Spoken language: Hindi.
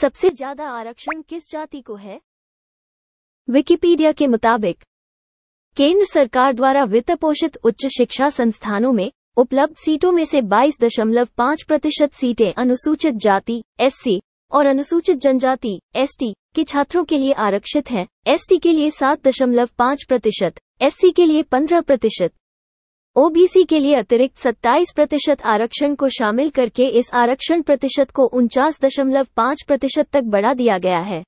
सबसे ज्यादा आरक्षण किस जाति को है विकिपीडिया के मुताबिक केंद्र सरकार द्वारा वित्त पोषित उच्च शिक्षा संस्थानों में उपलब्ध सीटों में से 22.5 प्रतिशत सीटें अनुसूचित जाति एससी और अनुसूचित जनजाति एसटी के छात्रों के लिए आरक्षित हैं, एसटी के लिए 7.5 प्रतिशत एससी के लिए 15 प्रतिशत ओबीसी के लिए अतिरिक्त 27 प्रतिशत आरक्षण को शामिल करके इस आरक्षण प्रतिशत को उनचास दशमलव पाँच प्रतिशत तक बढ़ा दिया गया है